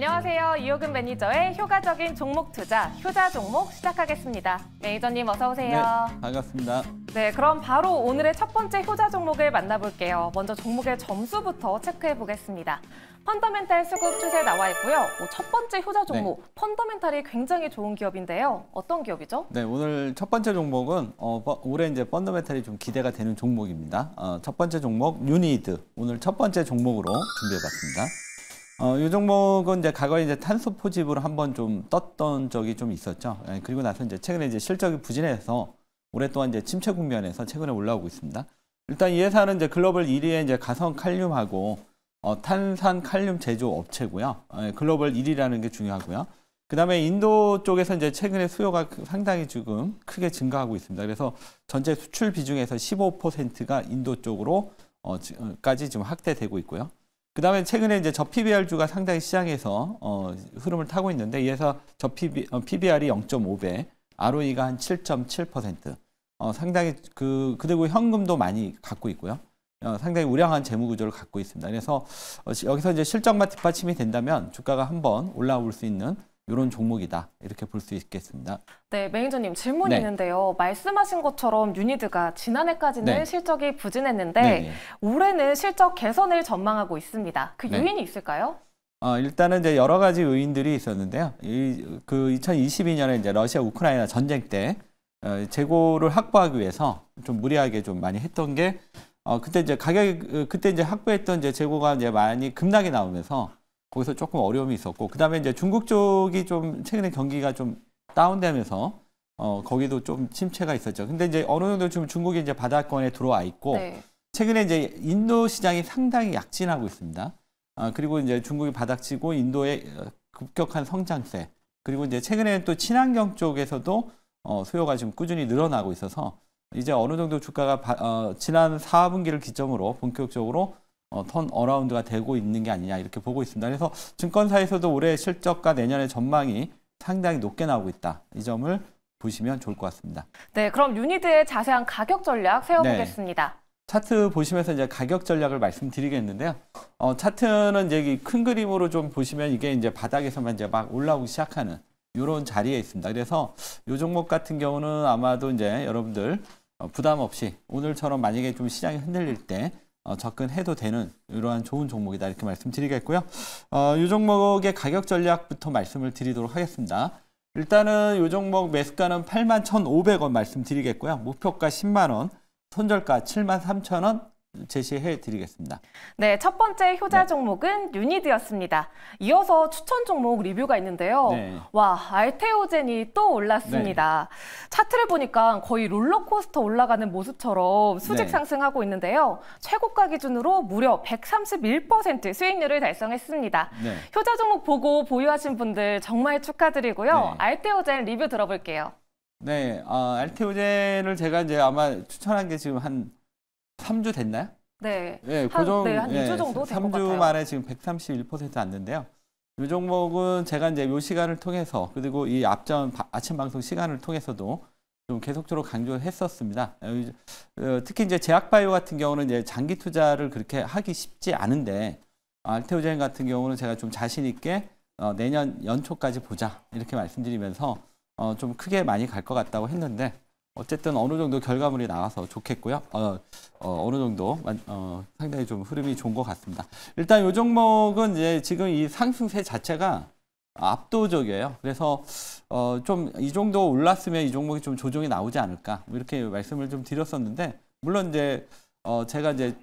안녕하세요. 이호근 매니저의 효과적인 종목 투자, 효자 종목 시작하겠습니다. 매니저님 어서 오세요. 네, 반갑습니다. 네, 그럼 바로 오늘의 첫 번째 효자 종목을 만나볼게요. 먼저 종목의 점수부터 체크해 보겠습니다. 펀더멘탈 수급 추세 나와 있고요. 뭐 첫 번째 효자 네. 종목, 네. 펀더멘탈이 굉장히 좋은 기업인데요. 어떤 기업이죠? 네, 오늘 첫 번째 종목은 어, 올해 이제 펀더멘탈이 좀 기대가 되는 종목입니다. 어, 첫 번째 종목 유니드, 오늘 첫 번째 종목으로 준비해봤습니다. 어, 이 종목은 이제 과거에 이제 탄소 포집으로 한번 좀 떴던 적이 좀 있었죠. 예, 그리고 나서 이제 최근에 이제 실적이 부진해서 오랫동안 이제 침체 국면에서 최근에 올라오고 있습니다. 일단 이 회사는 이제 글로벌 1위의 이제 가성 칼륨하고 어, 탄산 칼륨 제조 업체고요. 예, 글로벌 1위라는 게 중요하고요. 그다음에 인도 쪽에서 이제 최근에 수요가 상당히 지금 크게 증가하고 있습니다. 그래서 전체 수출 비중에서 15%가 인도 쪽으로까지 어, 어, 지금 확대되고 있고요. 그 다음에 최근에 이제 저 PBR주가 상당히 시장에서 어, 흐름을 타고 있는데 이에서 저 PB, 어, PBR이 0.5배, ROE가 한 7.7%. 어, 상당히 그, 그리고 현금도 많이 갖고 있고요. 어, 상당히 우량한 재무 구조를 갖고 있습니다. 그래서 어, 여기서 이제 실적만 뒷받침이 된다면 주가가 한번 올라올 수 있는 이런 종목이다 이렇게 볼 수 있겠습니다. 네, 매니저님 질문이 네. 있는데요. 말씀하신 것처럼 유니드가 지난해까지는 네. 실적이 부진했는데 네네. 네. 올해는 실적 개선을 전망하고 있습니다. 그 네. 요인이 있을까요? 어, 일단은 이제 여러 가지 요인들이 있었는데요. 이, 그 2022년에 이제 러시아 우크라이나 전쟁 때 어, 재고를 확보하기 위해서 좀 무리하게 좀 많이 했던 게 어, 그때 이제 가격 그, 그때 이제 확보했던 이제 재고가 이제 많이 급락이 나오면서 거기서 조금 어려움이 있었고 그다음에 이제 중국 쪽이 좀 최근에 경기가 좀 다운되면서 어 거기도 좀 침체가 있었죠. 근데 이제 어느 정도 지금 중국이 이제 바닷권에 들어와 있고 네. 최근에 이제 인도 시장이 상당히 약진하고 있습니다. 아 그리고 이제 중국이 바닥치고 인도의 어, 급격한 성장세 그리고 이제 최근에는 또 친환경 쪽에서도 어 수요가 지금 꾸준히 늘어나고 있어서 이제 어느 정도 주가가 바, 어, 지난 4분기를 기점으로 본격적으로 어, 턴 어라운드가 되고 있는 게 아니냐 이렇게 보고 있습니다. 그래서 증권사에서도 올해 실적과 내년의 전망이 상당히 높게 나오고 있다. 이 점을 보시면 좋을 것 같습니다. 네, 그럼 유니드의 자세한 가격 전략 세워보겠습니다. 네. 차트 보시면서 이제 가격 전략을 말씀드리겠는데요. 어, 차트는 이제 큰 그림으로 좀 보시면 이게 이제 바닥에서만 이제 막 올라오기 시작하는 이런 자리에 있습니다. 그래서 이 종목 같은 경우는 아마도 이제 여러분들 어, 부담 없이 오늘처럼 만약에 좀 시장이 흔들릴 때 어, 접근해도 되는 이러한 좋은 종목이다 이렇게 말씀드리겠고요. 어, 이 종목의 가격 전략부터 말씀을 드리도록 하겠습니다. 일단은 이 종목 매수가는 81,500원 말씀드리겠고요. 목표가 10만원, 손절가 73,000원, 제시해 드리겠습니다. 네, 첫 번째 효자 네. 종목은 유니드였습니다. 이어서 추천 종목 리뷰가 있는데요. 네. 와, 알테오젠이 또 올랐습니다. 네. 차트를 보니까 거의 롤러코스터 올라가는 모습처럼 수직 네. 상승하고 있는데요. 최고가 기준으로 무려 131% 수익률을 달성했습니다. 네. 효자 종목 보고 보유하신 분들 정말 축하드리고요. 네. 알테오젠 리뷰 들어볼게요. 네, 어, 알테오젠을 제가 이제 아마 추천한 게 지금 한 3주 됐나요? 네. 네, 예, 고정 그 네, 한 2주 예, 정도 네, 된것 같아요. 3주 말에 지금 131% 왔는데요. 이 종목은 제가 이제 요 시간을 통해서 그리고 이 앞전 아침 방송 시간을 통해서도 좀 계속적으로 강조했었습니다. 어, 어, 특히 이제 제약바이오 같은 경우는 이제 장기 투자를 그렇게 하기 쉽지 않은데 알테오젠 같은 경우는 제가 좀 자신 있게 어, 내년 연초까지 보자 이렇게 말씀드리면서 어, 좀 크게 많이 갈 것 같다고 했는데 어쨌든 어느 정도 결과물이 나와서 좋겠고요. 어, 어, 느 정도 어, 상당히 좀 흐름이 좋은 것 같습니다. 일단 이 종목은 이제 지금 이 상승세 자체가 압도적이에요. 그래서 어, 좀 이 정도 올랐으면 이 종목이 좀 조정이 나오지 않을까 뭐 이렇게 말씀을 좀 드렸었는데 물론 이제 어, 제가 이제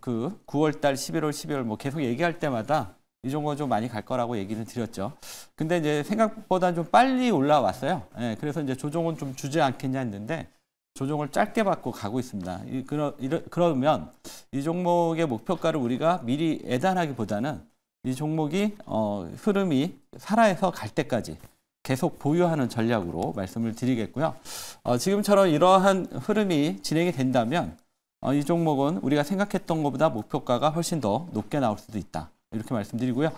그 9월달, 11월, 12월 뭐 계속 얘기할 때마다 이 정도 좀 많이 갈 거라고 얘기를 드렸죠. 근데 이제 생각보다 좀 빨리 올라왔어요. 예, 그래서 이제 조종은좀 주지 않겠냐 했는데 조종을 짧게 받고 가고 있습니다. 이, 그러, 이러, 그러면 이 종목의 목표가를 우리가 미리 애단하기보다는 이 종목이 어, 흐름이 살아서 갈 때까지 계속 보유하는 전략으로 말씀을 드리겠고요. 어, 지금처럼 이러한 흐름이 진행이 된다면 어, 이 종목은 우리가 생각했던 것보다 목표가가 훨씬 더 높게 나올 수도 있다. 이렇게 말씀드리고요.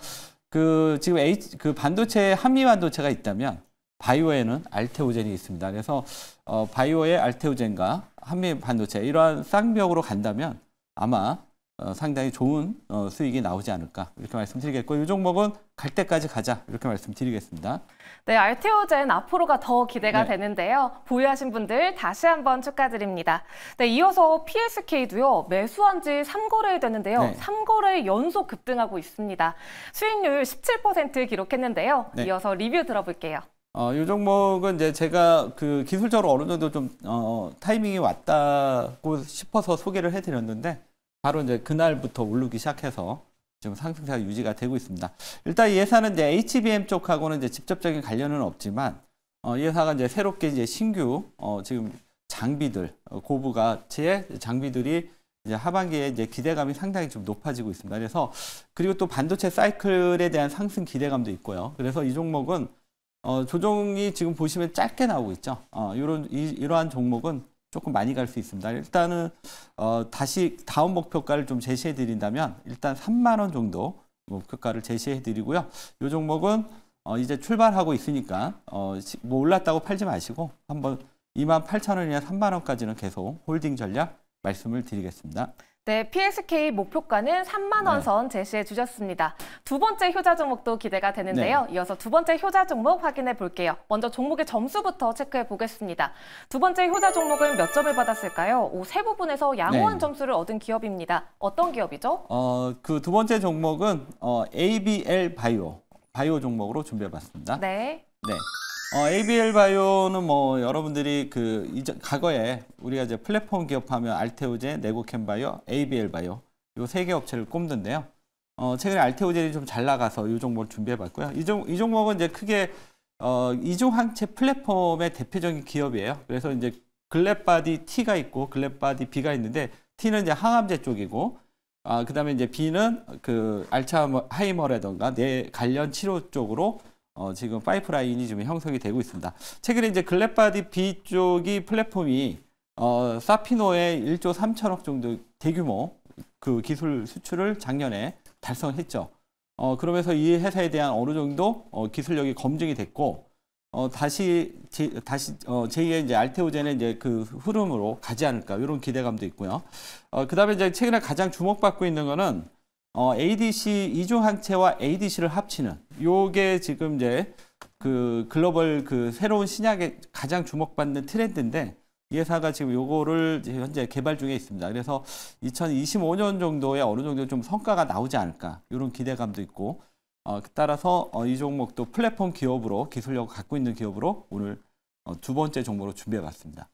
그 지금 H, 그 반도체 한미 반도체가 있다면 바이오에는 알테오젠이 있습니다. 그래서 어, 바이오의 알테오젠과 한미 반도체 이러한 쌍벽으로 간다면 아마 어, 상당히 좋은 어, 수익이 나오지 않을까 이렇게 말씀드리겠고 이 종목은 갈 때까지 가자 이렇게 말씀드리겠습니다. 네, RTO젠 앞으로가 더 기대가 네. 되는데요. 보유하신 분들 다시 한번 축하드립니다. 네, 이어서 PSK도요. 매수한 지3거래 됐는데요. 네. 3거래 연속 급등하고 있습니다. 수익률 17% 기록했는데요. 네. 이어서 리뷰 들어볼게요. 어, 이 종목은 이제 제가 그 기술적으로 어느 정도 좀 어, 타이밍이 왔다고 싶어서 소개를 해드렸는데 바로 이제 그날부터 오르기 시작해서 지금 상승세가 유지가 되고 있습니다. 일단 예산은 이제 HBM 쪽하고는 이제 직접적인 관련은 없지만 어, 이 회사가 이제 새롭게 이제 신규 어, 지금 장비들 어, 고부가치의 장비들이 이제 하반기에 이제 기대감이 상당히 좀 높아지고 있습니다. 그래서 그리고 또 반도체 사이클에 대한 상승 기대감도 있고요. 그래서 이 종목은 어, 조정이 지금 보시면 짧게 나오고 있죠. 어, 이런 이, 이러한 종목은 조금 많이 갈 수 있습니다. 일단은 어, 다시 다음 목표가를 좀 제시해 드린다면 일단 3만 원 정도 목표가를 제시해 드리고요. 이 종목은 어, 이제 출발하고 있으니까 어, 뭐 올랐다고 팔지 마시고 한번 2만 8천 원이나 3만 원까지는 계속 홀딩 전략 말씀을 드리겠습니다. 네, PSK 목표가는 3만 원선 네. 제시해 주셨습니다. 두 번째 효자 종목도 기대가 되는데요. 네. 이어서 두 번째 효자 종목 확인해 볼게요. 먼저 종목의 점수부터 체크해 보겠습니다. 두 번째 효자 종목은 몇 점을 받았을까요? 오, 세 부분에서 양호한 네. 점수를 얻은 기업입니다. 어떤 기업이죠? 어, 그 두 번째 종목은 어, ABL 바이오, 바이오 종목으로 준비해 봤습니다. 네. 네. 어, ABL 바이오는 뭐 여러분들이 그 이전 과거에 우리가 이제 플랫폼 기업하면 알테오제, 네고캠 바이오, ABL 바이오 요 세 개 업체를 꼽는데요. 어, 최근에 알테오젤이 좀 잘 나가서 이 종목을 준비해봤고요. 이, 종, 이 종목은 이제 크게 어, 이종항체 플랫폼의 대표적인 기업이에요. 그래서 이제 글랩바디 T가 있고 글랩바디 B가 있는데 T는 이제 항암제 쪽이고 아, 그다음에 이제 B는 그 알츠하이머라던가 뇌 관련 치료 쪽으로 어, 지금 파이프라인이 지금 형성이 되고 있습니다. 최근에 이제 글래바디 B 쪽이 플랫폼이 어, 사피노의 1조 3천억 정도 대규모 그 기술 수출을 작년에 달성했죠. 어, 그러면서 이 회사에 대한 어느 정도 어, 기술력이 검증이 됐고 어, 다시 제, 다시 어, 제2의 이제 알테오젠의 이제 그 흐름으로 가지 않을까 이런 기대감도 있고요. 어, 그다음에 이제 최근에 가장 주목받고 있는 거는 어, ADC 이조 항체와 ADC를 합치는 요게 지금 이제 그 글로벌 그 새로운 신약의 가장 주목받는 트렌드인데 이 회사가 지금 요거를 현재 개발 중에 있습니다. 그래서 2025년 정도에 어느 정도 좀 성과가 나오지 않을까 이런 기대감도 있고 어, 따라서 어, 이 종목도 플랫폼 기업으로 기술력을 갖고 있는 기업으로 오늘 어, 두 번째 종목으로 준비해봤습니다.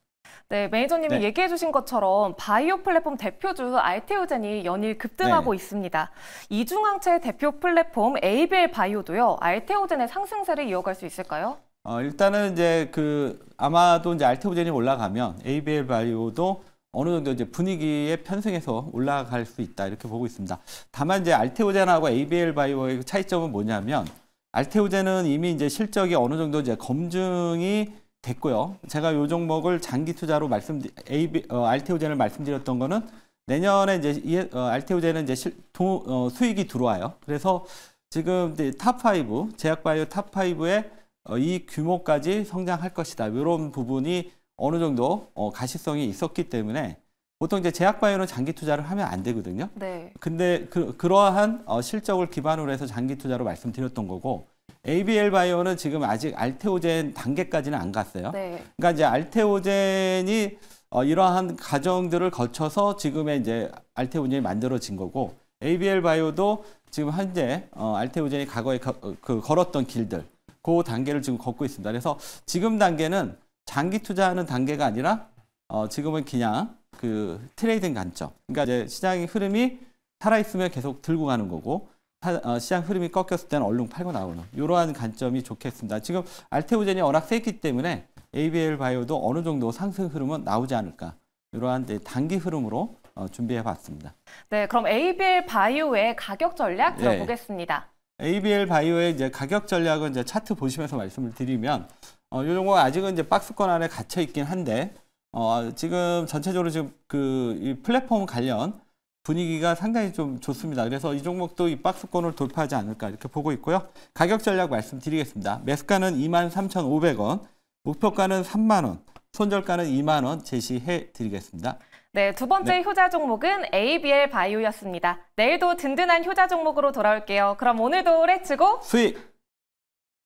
네, 매니저님이 네. 얘기해 주신 것처럼 바이오 플랫폼 대표주 알테오젠이 연일 급등하고 네. 있습니다. 이중항체 대표 플랫폼 ABL 바이오도요. 알테오젠의 상승세를 이어갈 수 있을까요? 어, 일단은 이제 그 아마도 이제 알테오젠이 올라가면 ABL 바이오도 어느 정도 이제 분위기에 편승해서 올라갈 수 있다 이렇게 보고 있습니다. 다만 이제 알테오젠하고 ABL 바이오의 그 차이점은 뭐냐면 알테오젠은 이미 이제 실적이 어느 정도 이제 검증이 됐고요. 제가 요 종목을 장기 투자로 말씀 AB, 어, 알테오젠을 말씀드렸던 거는 내년에 이제 이 어, 알테오젠은 이제 실, 도, 어, 수익이 들어와요. 그래서 지금 이제 탑5 제약바이오 탑5의 어, 이 규모까지 성장할 것이다. 이런 부분이 어느 정도 어, 가시성이 있었기 때문에 보통 이제 제약바이오는 장기 투자를 하면 안 되거든요. 네. 근데 그, 그러한 어, 실적을 기반으로 해서 장기 투자로 말씀드렸던 거고 ABL 바이오는 지금 아직 알테오젠 단계까지는 안 갔어요. 네. 그러니까 이제 알테오젠이 어, 이러한 과정들을 거쳐서 지금의 이제 알테오젠이 만들어진 거고 ABL 바이오도 지금 현재 어, 알테오젠이 과거에 거, 그 걸었던 길들 그 단계를 지금 걷고 있습니다. 그래서 지금 단계는 장기 투자하는 단계가 아니라 어, 지금은 그냥 그 트레이딩 관점. 그러니까 이제 시장의 흐름이 살아있으면 계속 들고 가는 거고 어, 시장 흐름이 꺾였을 때는 얼른 팔고 나오는 이러한 관점이 좋겠습니다. 지금 알테오젠이 워낙 세기 때문에 ABL 바이오도 어느 정도 상승 흐름은 나오지 않을까 이러한 단기 흐름으로 어, 준비해 봤습니다. 네, 그럼 ABL 바이오의 가격 전략 예. 들어보겠습니다. 네. ABL 바이오의 이제 가격 전략은 이제 차트 보시면서 말씀을 드리면 어, 이 종목 아직은 이제 박스권 안에 갇혀 있긴 한데 어, 지금 전체적으로 지금 그 플랫폼 관련 분위기가 상당히 좀 좋습니다. 그래서 이 종목도 이 박스권을 돌파하지 않을까 이렇게 보고 있고요. 가격 전략 말씀드리겠습니다. 매수가는 23,500원, 목표가는 3만 원, 손절가는 2만 원 제시해 드리겠습니다. 네, 두 번째 네. 효자 종목은 ABL 바이오였습니다. 내일도 든든한 효자 종목으로 돌아올게요. 그럼 오늘도 레츠고 수익!